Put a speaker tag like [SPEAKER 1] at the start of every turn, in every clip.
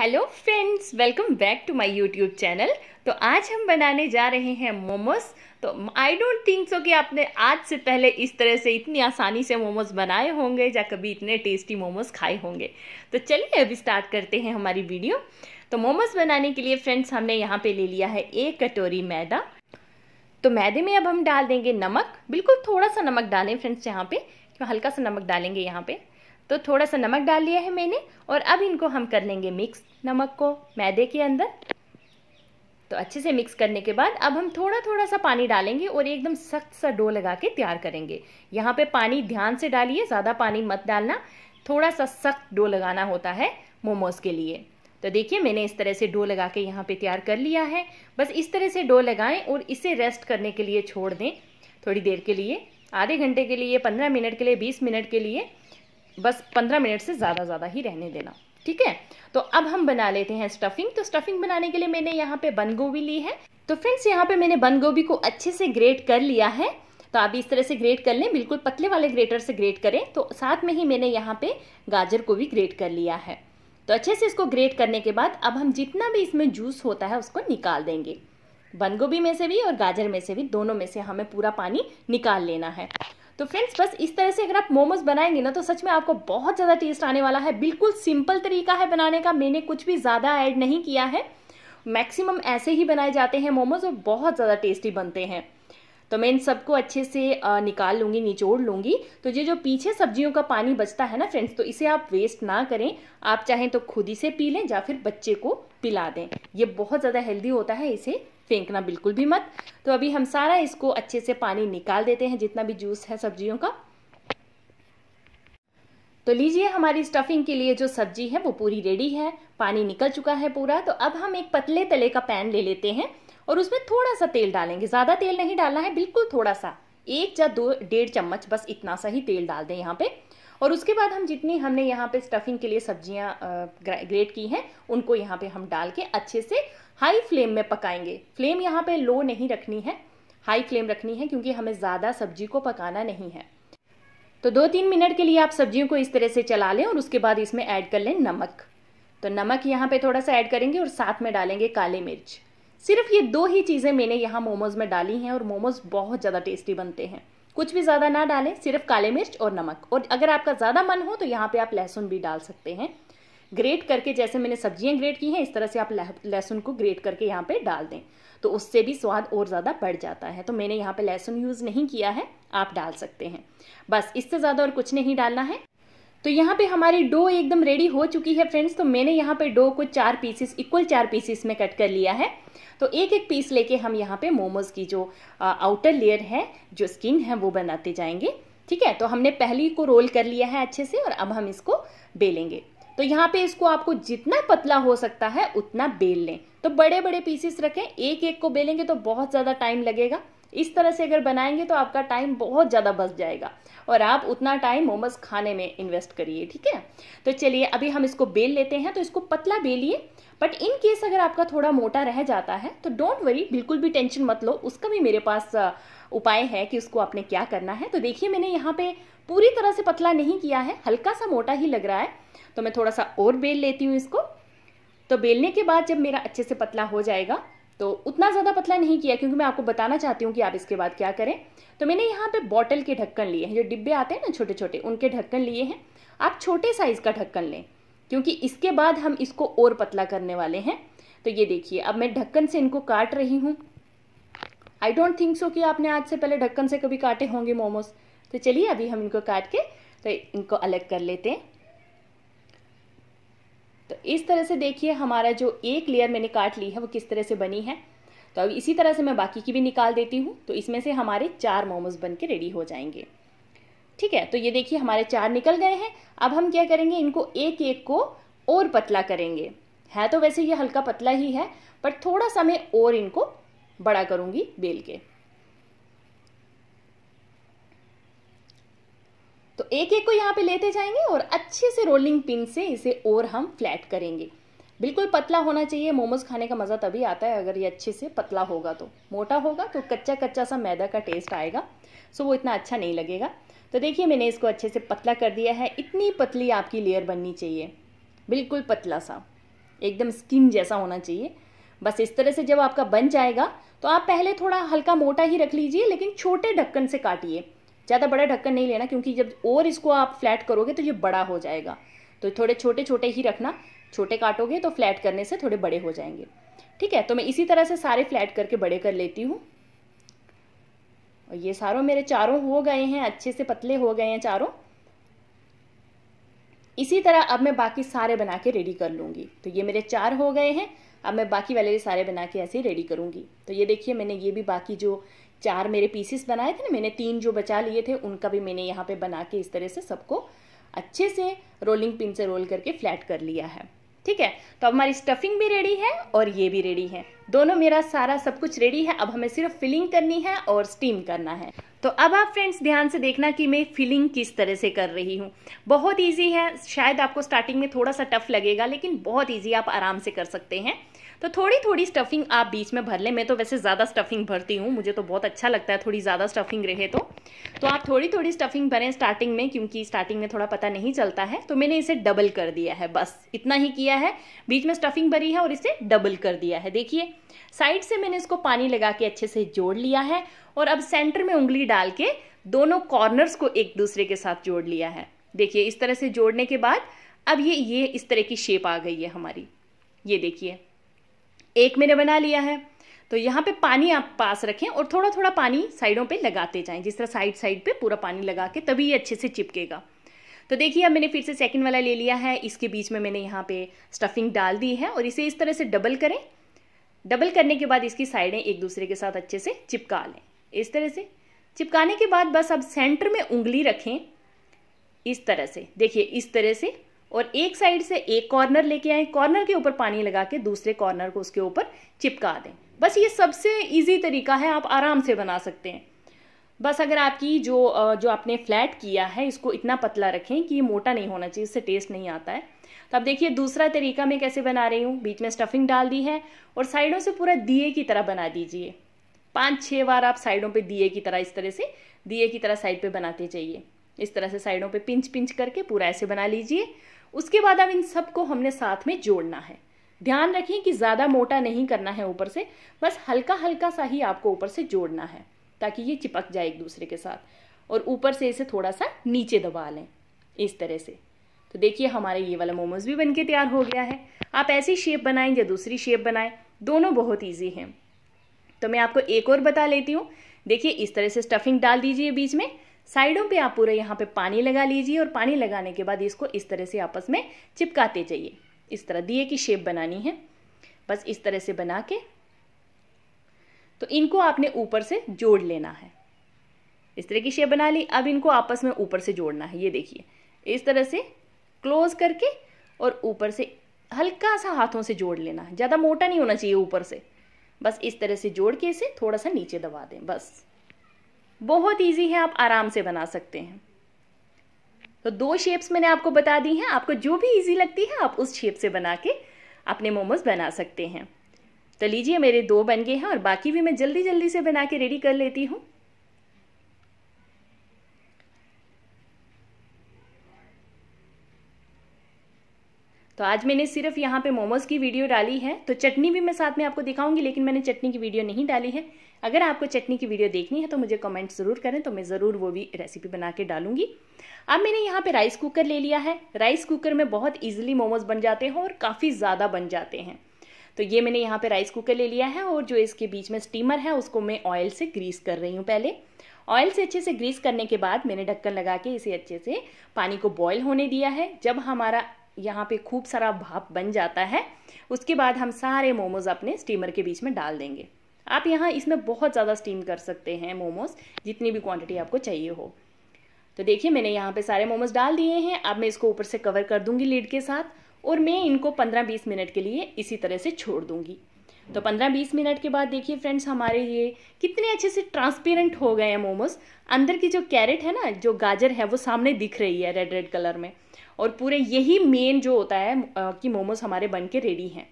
[SPEAKER 1] hello friends welcome back to my YouTube channel तो आज हम बनाने जा रहे हैं मोमोज तो आई डोंट थिंक सो कि आपने आज से पहले इस तरह से इतनी आसानी से मोमोज बनाए होंगे या कभी इतने टेस्टी मोमोज खाए होंगे तो चलिए अभी स्टार्ट करते हैं हमारी वीडियो तो मोमोज बनाने के लिए फ्रेंड्स हमने यहाँ पे ले लिया है एक कटोरी मैदा तो मैदे में अब हम डाल देंगे नमक बिल्कुल थोड़ा सा नमक डालें फ्रेंड्स यहाँ पे हल्का सा नमक डालेंगे यहाँ पर तो थोड़ा सा नमक डाल लिया है मैंने और अब इनको हम कर लेंगे मिक्स नमक को मैदे के अंदर तो अच्छे से मिक्स करने के बाद अब हम थोड़ा थोड़ा सा पानी डालेंगे और एकदम सख्त सा डो लगा के तैयार करेंगे यहाँ पे पानी ध्यान से डालिए ज़्यादा पानी मत डालना थोड़ा सा सख्त डो लगाना होता है मोमोज़ के लिए तो देखिए मैंने इस तरह से डो लगा के यहाँ पे तैयार कर लिया है बस इस तरह से डो लगाएं और इसे रेस्ट करने के लिए छोड़ दें थोड़ी देर के लिए आधे घंटे के लिए पंद्रह मिनट के लिए बीस मिनट के लिए बस पंद्रह मिनट से ज़्यादा ज़्यादा ही रहने देना ठीक है तो अब हम बना लेते हैं स्टफिंग तो स्टफिंग बनाने के लिए मैंने यहाँ पे बंद गोभी ली है तो फ्रेंड्स यहाँ पे मैंने बंद गोभी को अच्छे से ग्रेट कर लिया है तो आप इस तरह से ग्रेट कर लें बिल्कुल पतले वाले ग्रेटर से ग्रेट करें तो साथ में ही मैंने यहाँ पे गाजर को भी ग्रेट कर लिया है तो अच्छे से इसको ग्रेट करने के बाद अब हम जितना भी इसमें जूस होता है उसको निकाल देंगे बंद गोभी में से भी और गाजर में से भी दोनों में से हमें पूरा पानी निकाल लेना है तो फ्रेंड्स बस इस तरह से अगर आप मोमोज बनाएंगे ना तो सच में आपको बहुत ज़्यादा टेस्ट आने वाला है बिल्कुल सिंपल तरीका है बनाने का मैंने कुछ भी ज़्यादा ऐड नहीं किया है मैक्सिमम ऐसे ही बनाए जाते हैं मोमोज और बहुत ज़्यादा टेस्टी बनते हैं तो मैं इन सबको अच्छे से निकाल लूँगी निचोड़ लूँगी तो ये जो पीछे सब्जियों का पानी बचता है ना फ्रेंड्स तो इसे आप वेस्ट ना करें आप चाहें तो खुद ही से पी लें या फिर बच्चे को पिला दें ये बहुत ज़्यादा हेल्दी होता है इसे फेंकना बिल्कुल भी मत तो अभी हम सारा इसको अच्छे से पानी निकाल देते हैं जितना भी जूस है सब्जियों का तो लीजिए हमारी स्टफिंग के लिए जो सब्जी है वो पूरी रेडी है पानी निकल चुका है पूरा तो अब हम एक पतले तले का पैन ले लेते हैं और उसमें थोड़ा सा तेल डालेंगे ज़्यादा तेल नहीं डालना है बिल्कुल थोड़ा सा एक या दो डेढ़ चम्मच बस इतना सा ही तेल डाल दें यहाँ पे और उसके बाद हम जितनी हमने यहाँ पे स्टफिंग के लिए सब्जियाँ ग्रेट की हैं उनको यहाँ पे हम डाल के अच्छे से हाई फ्लेम में पकाएंगे फ्लेम यहाँ पे लो नहीं रखनी है हाई फ्लेम रखनी है क्योंकि हमें ज़्यादा सब्जी को पकाना नहीं है तो दो तीन मिनट के लिए आप सब्जियों को इस तरह से चला लें और उसके बाद इसमें ऐड कर लें नमक तो नमक यहाँ पर थोड़ा सा ऐड करेंगे और साथ में डालेंगे काले मिर्च सिर्फ ये दो ही चीज़ें मैंने यहाँ मोमोज़ में डाली हैं और मोमोज़ बहुत ज़्यादा टेस्टी बनते हैं कुछ भी ज़्यादा ना डालें सिर्फ काले मिर्च और नमक और अगर आपका ज़्यादा मन हो तो यहाँ पे आप लहसुन भी डाल सकते हैं ग्रेट करके जैसे मैंने सब्जियाँ ग्रेट की हैं इस तरह से आप लहसुन को ग्रेट करके यहाँ पे डाल दें तो उससे भी स्वाद और ज़्यादा बढ़ जाता है तो मैंने यहाँ पे लहसुन यूज़ नहीं किया है आप डाल सकते हैं बस इससे ज़्यादा और कुछ नहीं डालना है तो यहाँ पे हमारी डो एकदम रेडी हो चुकी है फ्रेंड्स तो मैंने यहाँ पे डो को चार पीसेस इक्वल चार पीसेस में कट कर लिया है तो एक एक पीस लेके हम यहाँ पे मोमोज़ की जो आ, आउटर लेयर है जो स्किन है वो बनाते जाएंगे ठीक है तो हमने पहली को रोल कर लिया है अच्छे से और अब हम इसको बेलेंगे तो यहाँ पे इसको आपको जितना पतला हो सकता है उतना बेल लें तो बड़े बड़े पीसेस रखें एक एक को बेलेंगे तो बहुत ज़्यादा टाइम लगेगा इस तरह से अगर बनाएंगे तो आपका टाइम बहुत ज़्यादा बच जाएगा और आप उतना टाइम मोमोज खाने में इन्वेस्ट करिए ठीक है तो चलिए अभी हम इसको बेल लेते हैं तो इसको पतला बेलिए बट इन केस अगर आपका थोड़ा मोटा रह जाता है तो डोंट वरी बिल्कुल भी टेंशन मत लो उसका भी मेरे पास उपाय है कि उसको आपने क्या करना है तो देखिए मैंने यहाँ पे पूरी तरह से पतला नहीं किया है हल्का सा मोटा ही लग रहा है तो मैं थोड़ा सा और बेल लेती हूँ इसको तो बेलने के बाद जब मेरा अच्छे से पतला हो जाएगा तो उतना ज़्यादा पतला नहीं किया क्योंकि मैं आपको बताना चाहती हूँ कि आप इसके बाद क्या करें तो मैंने यहाँ पे बॉटल के ढक्कन लिए हैं जो डिब्बे आते हैं ना छोटे छोटे उनके ढक्कन लिए हैं आप छोटे साइज़ का ढक्कन लें क्योंकि इसके बाद हम इसको और पतला करने वाले हैं तो ये देखिए अब मैं ढक्कन से इनको काट रही हूँ आई डोंट थिंक सो कि आपने आज से पहले ढक्कन से कभी काटे होंगे मोमोज तो चलिए अभी हम इनको काट के तो इनको अलग कर लेते हैं तो इस तरह से देखिए हमारा जो एक लेयर मैंने काट ली है वो किस तरह से बनी है तो अब इसी तरह से मैं बाकी की भी निकाल देती हूँ तो इसमें से हमारे चार मोमोज बन के रेडी हो जाएंगे ठीक है तो ये देखिए हमारे चार निकल गए हैं अब हम क्या करेंगे इनको एक एक को और पतला करेंगे है तो वैसे ये हल्का पतला ही है पर थोड़ा सा मैं और इनको बड़ा करूँगी बेल के तो एक एक को यहाँ पे लेते जाएंगे और अच्छे से रोलिंग पिन से इसे और हम फ्लैट करेंगे बिल्कुल पतला होना चाहिए मोमोज खाने का मज़ा तभी आता है अगर ये अच्छे से पतला होगा तो मोटा होगा तो कच्चा कच्चा सा मैदा का टेस्ट आएगा सो वो इतना अच्छा नहीं लगेगा तो देखिए मैंने इसको अच्छे से पतला कर दिया है इतनी पतली आपकी लेयर बननी चाहिए बिल्कुल पतला सा एकदम स्किन जैसा होना चाहिए बस इस तरह से जब आपका बन जाएगा तो आप पहले थोड़ा हल्का मोटा ही रख लीजिए लेकिन छोटे ढक्कन से काटिए ज़्यादा बड़ा ढक्कन नहीं लेना क्योंकि जब और इसको आप फ्लैट करोगे तो ये बड़ा हो जाएगा तो थोड़े छोटे छोटे ही रखना छोटे काटोगे तो फ्लैट करने से थोड़े बड़े हो जाएंगे ठीक है तो मैं इसी तरह से सारे फ्लैट करके बड़े कर लेती हूँ और ये सारों मेरे चारों हो गए हैं अच्छे से पतले हो गए हैं चारों इसी तरह अब मैं बाकी सारे बना के रेडी कर लूँगी तो ये मेरे चार हो गए हैं अब मैं बाकी वाले भी सारे बना के ऐसे ही रेडी करूँगी तो ये देखिए मैंने ये भी बाकी जो चार मेरे पीसेस बनाए थे ना मैंने तीन जो बचा लिए थे उनका भी मैंने यहाँ पे बना के इस तरह से सबको अच्छे से रोलिंग पिन से रोल करके फ्लैट कर लिया है ठीक है तो अब हमारी स्टफिंग भी रेडी है और ये भी रेडी है दोनों मेरा सारा सब कुछ रेडी है अब हमें सिर्फ फिलिंग करनी है और स्टीम करना है तो अब आप फ्रेंड्स ध्यान से देखना कि मैं फिलिंग किस तरह से कर रही हूँ बहुत ईजी है शायद आपको स्टार्टिंग में थोड़ा सा टफ लगेगा लेकिन बहुत ईजी आप आराम से कर सकते हैं तो थोड़ी थोड़ी स्टफिंग आप बीच में भर लें मैं तो वैसे ज़्यादा स्टफिंग भरती हूँ मुझे तो बहुत अच्छा लगता है थोड़ी ज़्यादा स्टफिंग रहे तो तो आप थोड़ी थोड़ी स्टफिंग भरें स्टार्टिंग में क्योंकि स्टार्टिंग में थोड़ा पता नहीं चलता है तो मैंने इसे डबल कर दिया है बस इतना ही किया है बीच में स्टफिंग भरी है और इसे डबल कर दिया है देखिए साइड से मैंने इसको पानी लगा के अच्छे से जोड़ लिया है और अब सेंटर में उंगली डाल के दोनों कॉर्नर्स को एक दूसरे के साथ जोड़ लिया है देखिए इस तरह से जोड़ने के बाद अब ये ये इस तरह की शेप आ गई है हमारी ये देखिए एक मैंने बना लिया है तो यहाँ पे पानी आप पास रखें और थोड़ा थोड़ा पानी साइडों पे लगाते जाएं जिस तरह साइड साइड पे पूरा पानी लगा के तभी ये अच्छे से चिपकेगा तो देखिए अब मैंने फिर से सेकंड वाला ले लिया है इसके बीच में मैंने यहाँ पे स्टफिंग डाल दी है और इसे इस तरह से डबल करें डबल करने के बाद इसकी साइडें एक दूसरे के साथ अच्छे से चिपका लें इस तरह से चिपकाने के बाद बस अब सेंटर में उंगली रखें इस तरह से देखिए इस तरह से और एक साइड से एक कॉर्नर लेके आए कॉर्नर के ऊपर पानी लगा के दूसरे कॉर्नर को उसके ऊपर चिपका दें बस ये सबसे इजी तरीका है आप आराम से बना सकते हैं बस अगर आपकी जो जो आपने फ्लैट किया है इसको इतना पतला रखें कि ये मोटा नहीं होना चाहिए इससे टेस्ट नहीं आता है तो अब देखिए दूसरा तरीका मैं कैसे बना रही हूँ बीच में स्टफिंग डाल दी है और साइडों से पूरा दिए की तरह बना दीजिए पाँच छः बार आप साइडों पर दिए की तरह इस तरह से दिए की तरह साइड पर बनाते जाइए इस तरह से साइडों पर पिंच पिंच करके पूरा ऐसे बना लीजिए उसके बाद अब इन सब को हमने साथ में जोड़ना है ध्यान रखें कि ज़्यादा मोटा नहीं करना है ऊपर से बस हल्का हल्का सा ही आपको ऊपर से जोड़ना है ताकि ये चिपक जाए एक दूसरे के साथ और ऊपर से इसे थोड़ा सा नीचे दबा लें इस तरह से तो देखिए हमारे ये वाला मोमोज भी बनके तैयार हो गया है आप ऐसी शेप बनाएं या दूसरी शेप बनाएं दोनों बहुत ईजी हैं तो मैं आपको एक और बता लेती हूँ देखिए इस तरह से स्टफिंग डाल दीजिए बीच में साइडों पे आप पूरा यहाँ पे पानी लगा लीजिए और पानी लगाने के बाद इसको इस तरह से आपस में चिपकाते जाइए इस तरह दिए की शेप बनानी है बस इस तरह से बना के तो इनको आपने ऊपर से जोड़ लेना है इस तरह की शेप बना ली अब इनको आपस में ऊपर से जोड़ना है ये देखिए इस तरह से क्लोज करके और ऊपर से हल्का सा हाथों से जोड़ लेना है ज़्यादा मोटा नहीं होना चाहिए ऊपर से बस इस तरह से जोड़ के इसे थोड़ा सा नीचे दबा दें बस बहुत ईजी है आप आराम से बना सकते हैं तो दो शेप्स मैंने आपको बता दी हैं आपको जो भी इजी लगती है आप उस शेप से बना के अपने मोमोज बना सकते हैं तो लीजिए मेरे दो बन गए हैं और बाकी भी मैं जल्दी जल्दी से बना के रेडी कर लेती हूँ तो आज मैंने सिर्फ यहाँ पे मोमोज़ की वीडियो डाली है तो चटनी भी मैं साथ में आपको दिखाऊंगी लेकिन मैंने चटनी की वीडियो नहीं डाली है अगर आपको चटनी की वीडियो देखनी है तो मुझे कमेंट ज़रूर करें तो मैं ज़रूर वो भी रेसिपी बना के डालूंगी अब मैंने यहाँ पे राइस कुकर ले लिया है राइस कुकर में बहुत ईजिली मोमोज़ बन जाते हैं और काफ़ी ज़्यादा बन जाते हैं तो ये मैंने यहाँ पे राइस कुकर ले लिया है और जो इसके बीच में स्टीमर है उसको मैं ऑयल से ग्रीस कर रही हूँ पहले ऑयल से अच्छे से ग्रीस करने के बाद मैंने ढक्कन लगा के इसे अच्छे से पानी को बॉयल होने दिया है जब हमारा यहाँ पे खूब सारा भाप बन जाता है उसके बाद हम सारे मोमोज़ अपने स्टीमर के बीच में डाल देंगे आप यहाँ इसमें बहुत ज़्यादा स्टीम कर सकते हैं मोमोज़ जितनी भी क्वांटिटी आपको चाहिए हो तो देखिए मैंने यहाँ पे सारे मोमोज़ डाल दिए हैं अब मैं इसको ऊपर से कवर कर दूंगी लीड के साथ और मैं इनको 15-20 मिनट के लिए इसी तरह से छोड़ दूंगी तो 15-20 मिनट के बाद देखिए फ्रेंड्स हमारे ये कितने अच्छे से ट्रांसपेरेंट हो गए हैं मोमोज अंदर की जो कैरेट है ना जो गाजर है वो सामने दिख रही है रेड रेड कलर में और पूरे यही मेन जो होता है कि मोमोज़ हमारे बन के रेडी हैं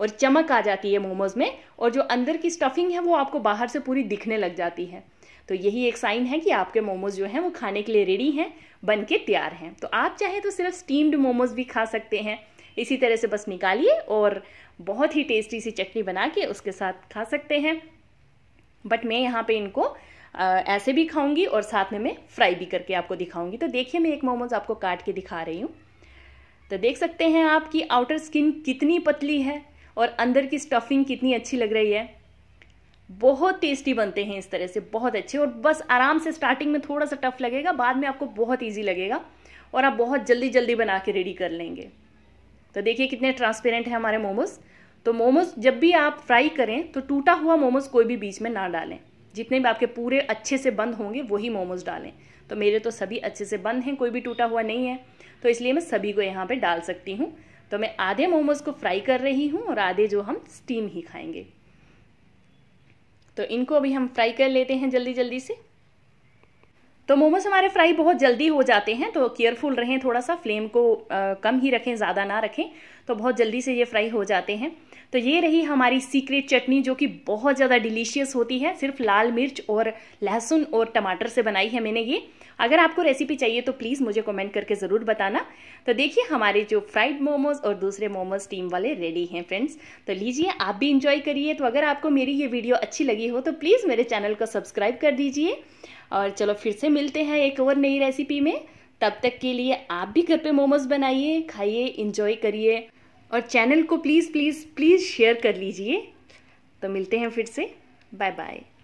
[SPEAKER 1] और चमक आ जाती है मोमोज़ में और जो अंदर की स्टफिंग है वो आपको बाहर से पूरी दिखने लग जाती है तो यही एक साइन है कि आपके मोमोज़ जो हैं वो खाने के लिए रेडी हैं बन के तैयार हैं तो आप चाहे तो सिर्फ स्टीम्ड मोमोज़ भी खा सकते हैं इसी तरह से बस निकालिए और बहुत ही टेस्टी सी चटनी बना के उसके साथ खा सकते हैं बट मैं यहाँ पे इनको ऐसे भी खाऊंगी और साथ में मैं फ्राई भी करके आपको दिखाऊंगी तो देखिए मैं एक मोमोज आपको काट के दिखा रही हूँ तो देख सकते हैं आप कि आउटर स्किन कितनी पतली है और अंदर की स्टफिंग कितनी अच्छी लग रही है बहुत टेस्टी बनते हैं इस तरह से बहुत अच्छे और बस आराम से स्टार्टिंग में थोड़ा सा टफ लगेगा बाद में आपको बहुत ईजी लगेगा और आप बहुत जल्दी जल्दी बना के रेडी कर लेंगे तो देखिए कितने ट्रांसपेरेंट हैं हमारे मोमोज तो मोमोज जब भी आप फ्राई करें तो टूटा हुआ मोमोज कोई भी बीच में ना डालें जितने भी आपके पूरे अच्छे से बंद होंगे वही मोमोज डालें तो मेरे तो सभी अच्छे से बंद हैं कोई भी टूटा हुआ नहीं है तो इसलिए मैं सभी को यहाँ पर डाल सकती हूँ तो मैं आधे मोमोज को फ्राई कर रही हूँ और आधे जो हम स्टीम ही खाएंगे तो इनको अभी हम फ्राई कर लेते हैं जल्दी जल्दी से तो मोमोज हमारे फ्राई बहुत जल्दी हो जाते हैं तो केयरफुल रहें थोड़ा सा फ्लेम को आ, कम ही रखें ज़्यादा ना रखें तो बहुत जल्दी से ये फ्राई हो जाते हैं तो ये रही हमारी सीक्रेट चटनी जो कि बहुत ज़्यादा डिलीशियस होती है सिर्फ लाल मिर्च और लहसुन और टमाटर से बनाई है मैंने ये अगर आपको रेसिपी चाहिए तो प्लीज़ मुझे कमेंट करके ज़रूर बताना तो देखिए हमारे जो फ्राइड मोमोज और दूसरे मोमोज टीम वाले रेडी हैं फ्रेंड्स तो लीजिए आप भी इंजॉय करिए तो अगर आपको मेरी ये वीडियो अच्छी लगी हो तो प्लीज़ मेरे चैनल को सब्सक्राइब कर दीजिए और चलो फिर से मिलते हैं एक और नई रेसिपी में तब तक के लिए आप भी घर पे मोमोज बनाइए खाइए इंजॉय करिए और चैनल को प्लीज़ प्लीज़ प्लीज़ शेयर कर लीजिए तो मिलते हैं फिर से बाय बाय